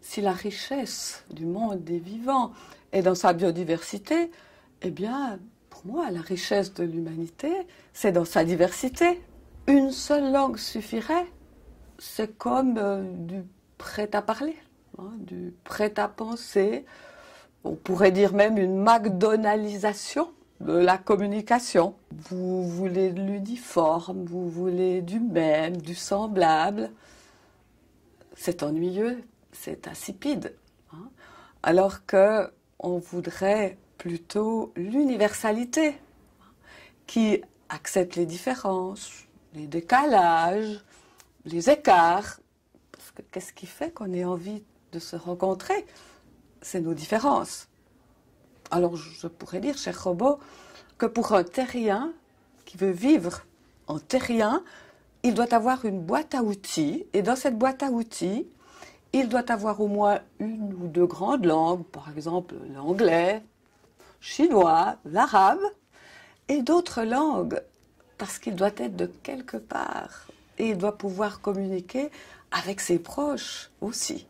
Si la richesse du monde des vivants est dans sa biodiversité, eh bien, pour moi, la richesse de l'humanité, c'est dans sa diversité. Une seule langue suffirait. C'est comme euh, du prêt à parler, hein, du prêt à penser. On pourrait dire même une McDonaldisation euh, la communication. Vous voulez de l'uniforme, vous voulez du même, du semblable. C'est ennuyeux, c'est insipide. Hein. Alors que on voudrait plutôt l'universalité qui accepte les différences, les décalages, les écarts. Parce que qu'est-ce qui fait qu'on ait envie de se rencontrer C'est nos différences alors je pourrais dire, cher robot, que pour un terrien qui veut vivre en terrien, il doit avoir une boîte à outils, et dans cette boîte à outils, il doit avoir au moins une ou deux grandes langues, par exemple l'anglais, chinois, l'arabe, et d'autres langues, parce qu'il doit être de quelque part, et il doit pouvoir communiquer avec ses proches aussi.